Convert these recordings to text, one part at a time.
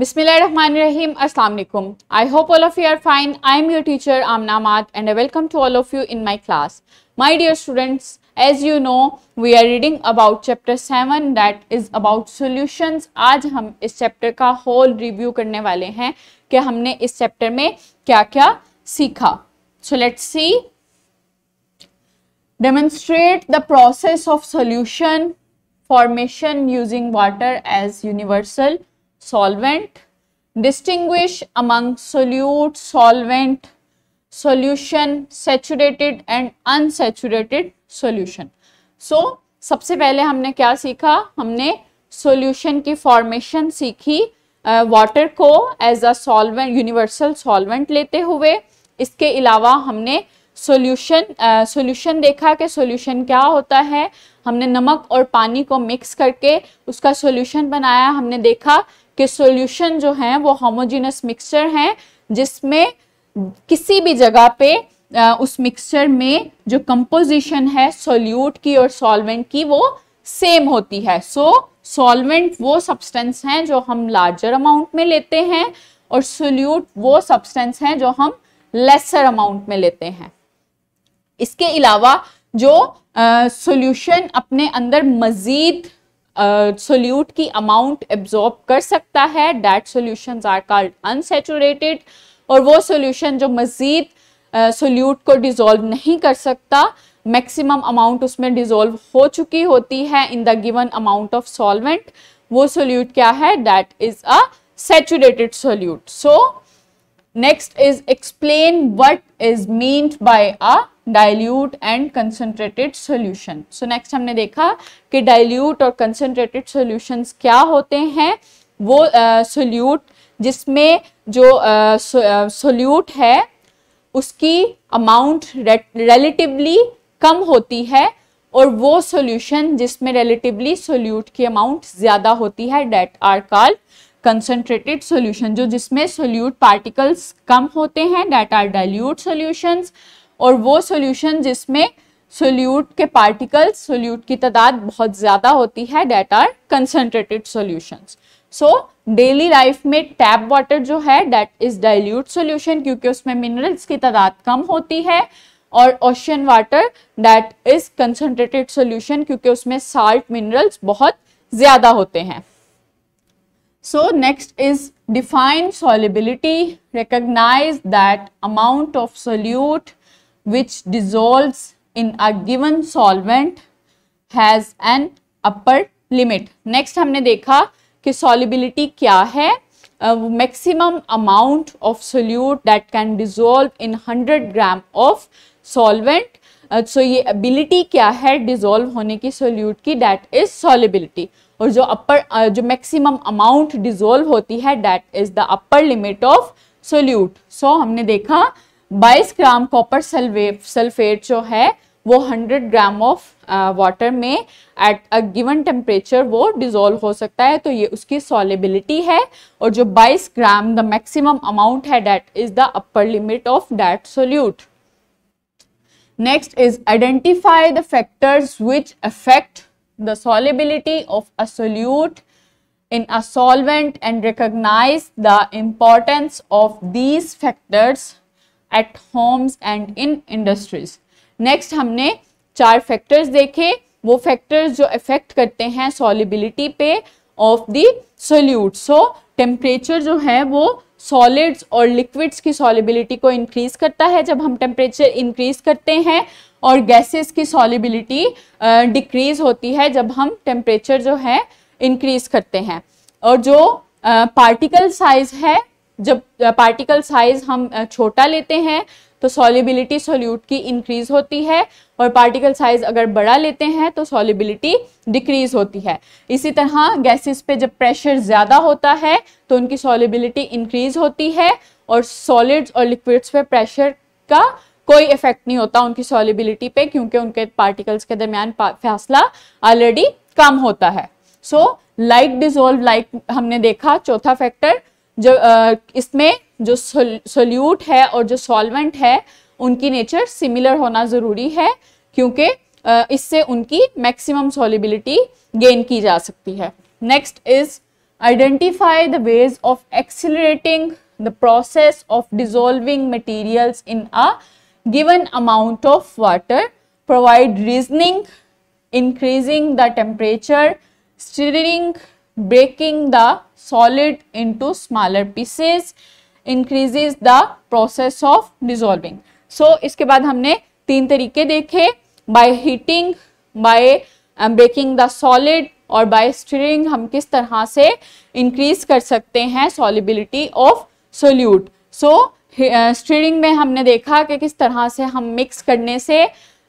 Bismillahirrahmanirrahim. Assalamu alaikum. I hope all of you are fine. I am your teacher Amna Mat and I welcome to all of you in my class. My dear students, as you know, we are reading about chapter 7 that is about solutions. आज हम इस chapter का whole review करने वाले हैं कि हमने इस chapter में So let's see. Demonstrate the process of solution formation using water as universal solvent distinguish among solute solvent solution saturated and unsaturated solution so सबसे पहले हमने क्या सीखा हमने सोल्यूशन की फॉर्मेशन सीखी वाटर uh, को as a solvent universal solvent लेते हुए इसके अलावा हमने सोल्यूशन सोल्यूशन uh, देखा कि सोल्यूशन क्या होता है हमने नमक और पानी को मिक्स करके उसका सोल्यूशन बनाया हमने देखा कि सॉल्यूशन जो है वो होमोजीनस मिक्सचर है जिसमें किसी भी जगह पे उस मिक्सचर में जो कंपोजिशन है सोल्यूट की और सॉल्वेंट की वो सेम होती है सो सॉल्वेंट वो सब्सटेंस हैं जो हम लार्जर अमाउंट में लेते हैं और सोल्यूट वो सब्सटेंस हैं जो हम लेसर अमाउंट में लेते हैं इसके अलावा जो सोल्यूशन अपने अंदर मजीद सोल्यूट की अमाउंट एब्जॉर्ब कर सकता है that solution are called unsaturated और वो सोल्यूशन जो मज़ीद सोल्यूट को डिज़ोल्व नहीं कर सकता मैक्सिमम अमाउंट उसमें डिज़ोल्व हो चुकी होती है in the given amount of solvent वो सोल्यूट क्या है that is a saturated solute so next is explain what is meant by a dilute and concentrated solution so next हमने देखा कि डायल्यूट और कंसनट्रेटेड सोल्यूशन क्या होते हैं वो सोल्यूट uh, जिसमें जो सोल्यूट uh, है उसकी अमाउंट रेलिटिवली कम होती है और वो सोल्यूशन जिसमें रेलिटिवली सोल्यूट की अमाउंट ज्यादा होती है that are called concentrated solution जो जिसमें सोल्यूट पार्टिकल्स कम होते हैं डेट आर डाइल्यूट सोल्यूशंस और वो सोल्यूशन जिसमें सोल्यूट के पार्टिकल्स सोल्यूट की तादाद बहुत ज़्यादा होती है that are concentrated solutions so daily life में टैप वाटर जो है डेट इज़ डाइल्यूट सोल्यूशन क्योंकि उसमें मिनरल्स की तादाद कम होती है और ocean water that is concentrated solution क्योंकि उसमें साल्ट मिनरल्स बहुत ज़्यादा होते हैं So next is define solubility. Recognize that amount of solute which dissolves in a given solvent has an upper limit. Next हमने देखा कि solubility क्या है maximum amount of solute that can dissolve in 100 gram of solvent. Uh, so ये ability क्या है dissolve होने की solute की that is solubility. और जो अपर uh, जो मैक्सिमम अमाउंट डिजोल्व होती है that is the upper limit of solute so हमने देखा 22 ग्राम कॉपर सल्फेट जो है वो 100 ग्राम ऑफ वाटर में एट अ गिवन टेम्परेचर वो डिजोल्व हो सकता है तो ये उसकी सॉलेबिलिटी है और जो 22 ग्राम द मैक्सिमम अमाउंट है that is the upper limit of that solute next is identify the factors which affect the solubility of a solute in a solvent and recognize the importance of these factors at homes and in industries. next humne char factors dekhe wo factors jo affect karte hain solubility pe of the solute so temperature jo hai wo solids और liquids की solubility को increase करता है जब हम temperature increase करते हैं और गैसेस की सॉलिबिलिटी डिक्रीज होती है जब हम टेम्परेचर जो है इंक्रीज करते हैं और जो पार्टिकल साइज है जब पार्टिकल साइज हम छोटा लेते हैं तो सॉलिबिलिटी सोल्यूट की इंक्रीज होती है और पार्टिकल साइज अगर बड़ा लेते हैं तो सॉलिबिलिटी डिक्रीज होती है इसी तरह गैसेस पे जब प्रेशर ज़्यादा होता है तो उनकी सॉलिबिलिटी इंक्रीज होती है और सॉलिड्स और लिक्विड्स पे प्रेशर का कोई इफेक्ट नहीं होता उनकी सॉलिबिलिटी पे क्योंकि उनके पार्टिकल्स के दरमियान फासला ऑलरेडी कम होता है सो लाइट डिजोल्व लाइक हमने देखा चौथा फैक्टर जो इसमें जो सोल्यूट है और जो सॉल्वेंट है उनकी नेचर सिमिलर होना ज़रूरी है क्योंकि इससे उनकी मैक्सिमम सॉलिबिलिटी गेन की जा सकती है next is identify the ways of accelerating the process of dissolving material in a amount of water provide reasoning increasing the temperature stirring breaking the solid into smaller pieces increases the process of dissolving so इसके बाद हमने तीन तरीके देखे by heating by breaking the solid और by stirring हम किस तरह से इंक्रीज कर सकते हैं solubility of solute so stirring में हमने देखा कि किस तरह से हम मिक्स करने से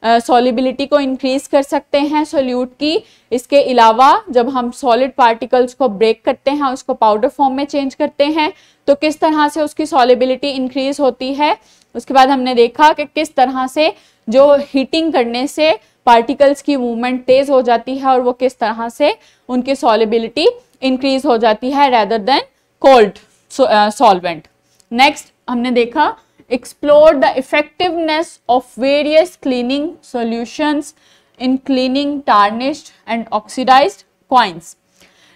सॉलिबिलिटी uh, को इंक्रीज कर सकते हैं सोल्यूट की इसके अलावा जब हम सॉलिड पार्टिकल्स को ब्रेक करते हैं उसको पाउडर फॉर्म में चेंज करते हैं तो किस तरह से उसकी सॉलिबिलिटी इंक्रीज होती है उसके बाद हमने देखा कि किस तरह से जो हीटिंग करने से पार्टिकल्स की मूवमेंट तेज हो जाती है और वो किस तरह से उनकी सॉलिबिलिटी इंक्रीज हो जाती है rather than cold solvent next हमने देखा explore the effectiveness of various cleaning solutions in cleaning tarnished and oxidized coins.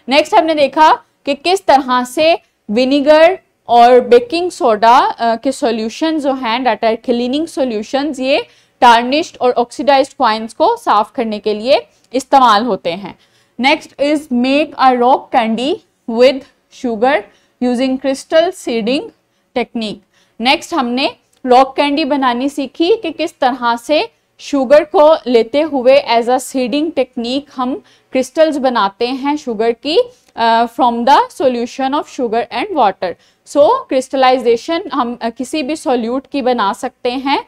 Next हमने देखा कि किस तरह से विनीगर और बेकिंग सोडा के सोल्यूशन जो हैं डाटा क्लीनिंग सोल्यूशन ये टार्निश्ड और ऑक्सीडाइज क्वाइंस को साफ करने के लिए इस्तेमाल होते हैं next is make a rock candy with sugar using crystal seeding technique next हमने रॉक कैंडी बनानी सीखी कि किस तरह से शुगर को लेते हुए एज अ सीडिंग टेक्निक हम क्रिस्टल्स बनाते हैं शुगर की from the solution of sugar and water so crystallization हम uh, किसी भी सॉल्यूट की बना सकते हैं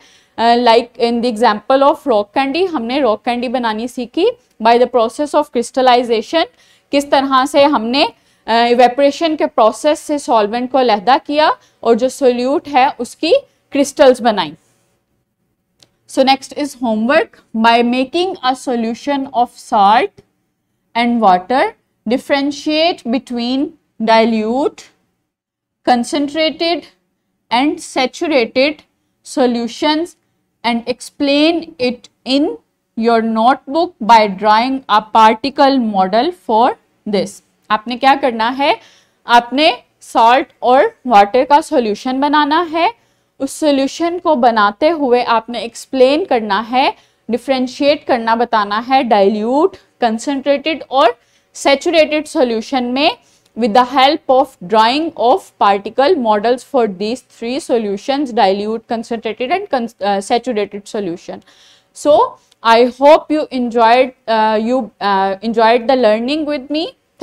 like in the example of rock candy हमने रॉक कैंडी बनानी सीखी by the process of crystallization किस तरह से हमने uh, इवेपरेशन के प्रोसेस से सॉल्वेंट को लहदा किया और जो सोल्यूट है उसकी क्रिस्टल्स बनाई so next is homework by making a solution of salt and water differentiate between dilute concentrated and saturated solutions and explain it in your notebook by drawing a particle model for this आपने क्या करना है आपने salt और water का solution बनाना है उस solution को बनाते हुए आपने एक्सप्लेन करना है डिफ्रेंशिएट करना बताना है डाइल्यूट कंसनट्रेटेड और सेचुरेटेड सॉल्यूशन में with the help of drawing of particle models for these three solutions dilute concentrated and saturated solution so I hope you enjoyed you enjoyed the learning with me